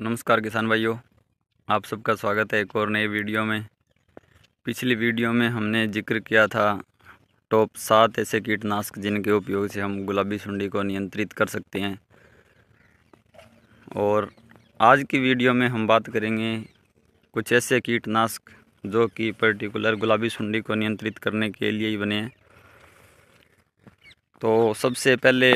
नमस्कार किसान भाइयों आप सबका स्वागत है एक और नई वीडियो में पिछली वीडियो में हमने जिक्र किया था टॉप सात ऐसे कीटनाशक जिनके उपयोग से हम गुलाबी सुंडी को नियंत्रित कर सकते हैं और आज की वीडियो में हम बात करेंगे कुछ ऐसे कीटनाशक जो कि पर्टिकुलर गुलाबी सुंडी को नियंत्रित करने के लिए ही बने हैं तो सबसे पहले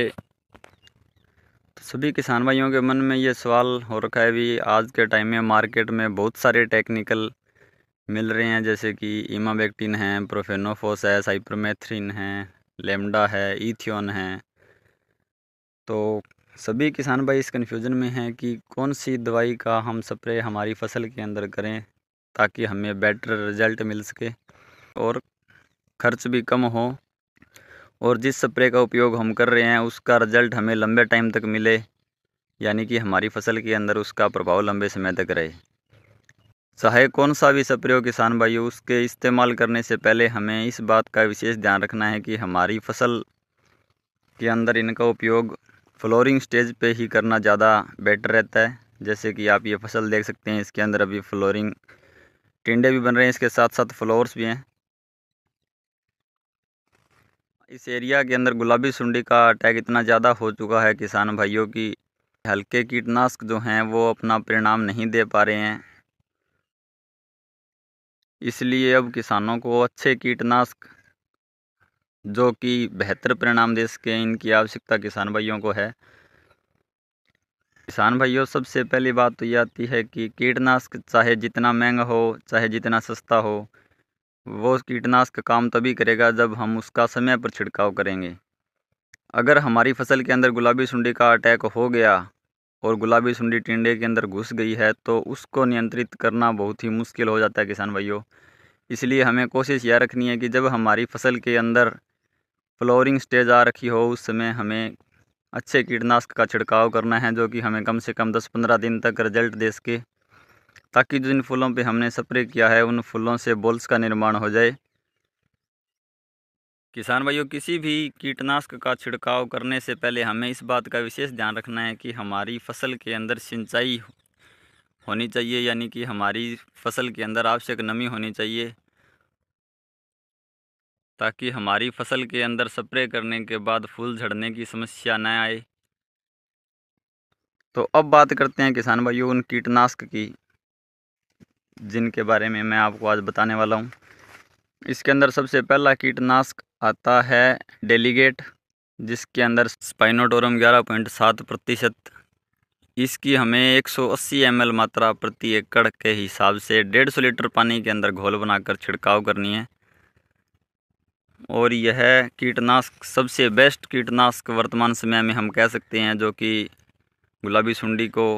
सभी किसान भाइयों के मन में ये सवाल हो रखा है भी आज के टाइम में मार्केट में बहुत सारे टेक्निकल मिल रहे हैं जैसे कि इमाबेक्टिन है प्रोफेनोफोस है साइप्रोमेथ्रीन है लेमडा है इथियोन है तो सभी किसान भाई इस कन्फ्यूज़न में हैं कि कौन सी दवाई का हम स्प्रे हमारी फसल के अंदर करें ताकि हमें बेटर रिज़ल्ट मिल सके और खर्च भी कम हो और जिस स्प्रे का उपयोग हम कर रहे हैं उसका रिजल्ट हमें लंबे टाइम तक मिले यानी कि हमारी फसल के अंदर उसका प्रभाव लंबे समय तक रहे चाहे कौन सा भी स्प्रे हो किसान भाइयों उसके इस्तेमाल करने से पहले हमें इस बात का विशेष ध्यान रखना है कि हमारी फसल के अंदर इनका उपयोग फ्लोरिंग स्टेज पे ही करना ज़्यादा बेटर रहता है जैसे कि आप ये फसल देख सकते हैं इसके अंदर अभी फ्लोरिंग टिंडे भी बन रहे हैं इसके साथ साथ फ्लोर्स भी हैं इस एरिया के अंदर गुलाबी सुंडी का अटैक इतना ज़्यादा हो चुका है किसान भाइयों की हल्के कीटनाशक जो हैं वो अपना परिणाम नहीं दे पा रहे हैं इसलिए अब किसानों को अच्छे कीटनाशक जो कि बेहतर परिणाम दे सके इनकी आवश्यकता किसान भाइयों को है किसान भाइयों सबसे पहली बात तो ये आती है कि कीटनाशक चाहे जितना महंगा हो चाहे जितना सस्ता हो वो कीटनाशक का काम तभी करेगा जब हम उसका समय पर छिड़काव करेंगे अगर हमारी फसल के अंदर गुलाबी सुंडी का अटैक हो गया और गुलाबी सुंडी टिंडे के अंदर घुस गई है तो उसको नियंत्रित करना बहुत ही मुश्किल हो जाता है किसान भाइयों इसलिए हमें कोशिश यह रखनी है कि जब हमारी फसल के अंदर फ्लोरिंग स्टेज आ रखी हो उस समय हमें अच्छे कीटनाशक का छिड़काव करना है जो कि हमें कम से कम 10-15 दिन तक रिजल्ट दे सके ताकि जिन फूलों पे हमने स्प्रे किया है उन फूलों से बोल्स का निर्माण हो जाए किसान भाइयों किसी भी कीटनाशक का छिड़काव करने से पहले हमें इस बात का विशेष ध्यान रखना है कि हमारी फसल के अंदर सिंचाई होनी चाहिए यानी कि हमारी फसल के अंदर आवश्यक नमी होनी चाहिए ताकि हमारी फसल के अंदर स्प्रे करने के बाद फूल झड़ने की समस्या न आए तो अब बात करते हैं किसान भाइयों उन कीटनाशक की जिनके बारे में मैं आपको आज बताने वाला हूँ इसके अंदर सबसे पहला कीटनाशक आता है डेलीगेट जिसके अंदर स्पाइनोटोरम 11.7 प्रतिशत इसकी हमें 180 एल मात्रा प्रति एकड़ के हिसाब से 150 लीटर पानी के अंदर घोल बनाकर छिड़काव करनी है और यह कीटनाशक सबसे बेस्ट कीटनाशक वर्तमान समय में हम कह सकते हैं जो कि गुलाबी सुंडी को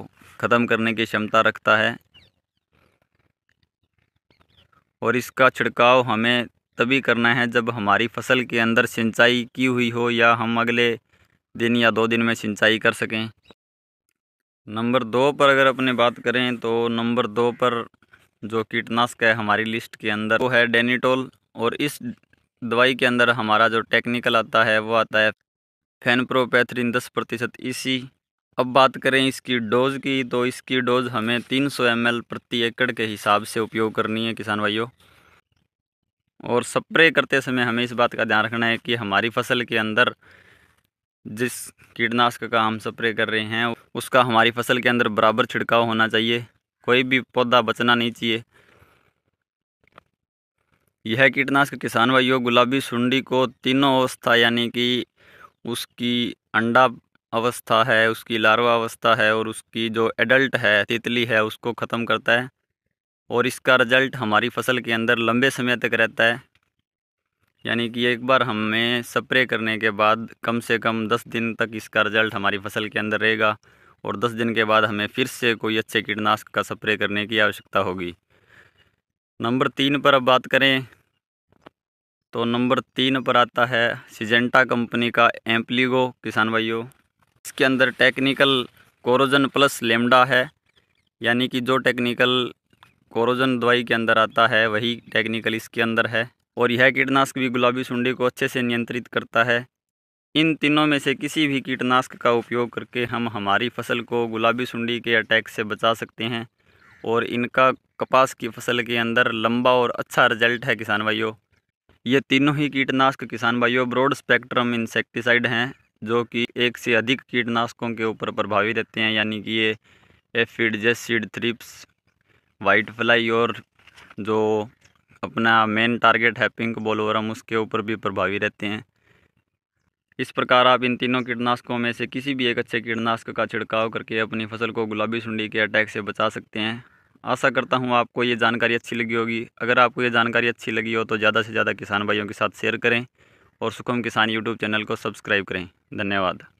ख़त्म करने की क्षमता रखता है और इसका छिड़काव हमें तभी करना है जब हमारी फसल के अंदर सिंचाई की हुई हो या हम अगले दिन या दो दिन में सिंचाई कर सकें नंबर दो पर अगर अपने बात करें तो नंबर दो पर जो कीटनाशक है हमारी लिस्ट के अंदर वो है डेनीटोल और इस दवाई के अंदर हमारा जो टेक्निकल आता है वो आता है फेनप्रोपैथरिन दस प्रतिशत इसी अब बात करें इसकी डोज़ की तो इसकी डोज़ हमें 300 सौ प्रति एकड़ के हिसाब से उपयोग करनी है किसान भाइयों और स्प्रे करते समय हमें इस बात का ध्यान रखना है कि हमारी फसल के अंदर जिस कीटनाशक का हम स्प्रे कर रहे हैं उसका हमारी फसल के अंदर बराबर छिड़काव होना चाहिए कोई भी पौधा बचना नहीं चाहिए यह कीटनाशक किसान भाइयों गुलाबी सुंडी को तीनों अवस्था यानी कि उसकी अंडा अवस्था है उसकी लार्वा अवस्था है और उसकी जो एडल्ट है तितली है उसको ख़त्म करता है और इसका रिजल्ट हमारी फसल के अंदर लंबे समय तक रहता है यानी कि एक बार हमें स्प्रे करने के बाद कम से कम दस दिन तक इसका रिजल्ट हमारी फसल के अंदर रहेगा और दस दिन के बाद हमें फिर से कोई अच्छे कीटनाशक का स्प्रे करने की आवश्यकता होगी नंबर तीन पर अब बात करें तो नंबर तीन पर आता है सिजेंटा कंपनी का एम्पलीगो किसान भाइयों इसके अंदर टेक्निकल कोरोजन प्लस लेमडा है यानी कि जो टेक्निकल कोरोजन दवाई के अंदर आता है वही टेक्निकल इसके अंदर है और यह कीटनाशक भी गुलाबी सुंडी को अच्छे से नियंत्रित करता है इन तीनों में से किसी भी कीटनाशक का उपयोग करके हम हमारी फसल को गुलाबी सुंडी के अटैक से बचा सकते हैं और इनका कपास की फसल के अंदर लंबा और अच्छा रिजल्ट है किसान भाइयों ये तीनों ही कीटनाशक किसान भाइयों ब्रॉड स्पेक्ट्रम इंसेक्टिसाइड हैं जो कि एक से अधिक कीटनाशकों के ऊपर प्रभावी रहते हैं यानी कि ये एफिड जैस सीड थ्रिप्स वाइट फ्लाई और जो अपना मेन टारगेट है पिंक बोलोवरम उसके ऊपर भी प्रभावी रहते हैं इस प्रकार आप इन तीनों कीटनाशकों में से किसी भी एक अच्छे कीटनाशक का छिड़काव करके अपनी फसल को गुलाबी सुंडी के अटैक से बचा सकते हैं आशा करता हूँ आपको ये जानकारी अच्छी लगी होगी अगर आपको ये जानकारी अच्छी लगी हो तो ज़्यादा से ज़्यादा किसान भाइयों के साथ शेयर करें और सुखम किसान यूट्यूब चैनल को सब्सक्राइब करें धन्यवाद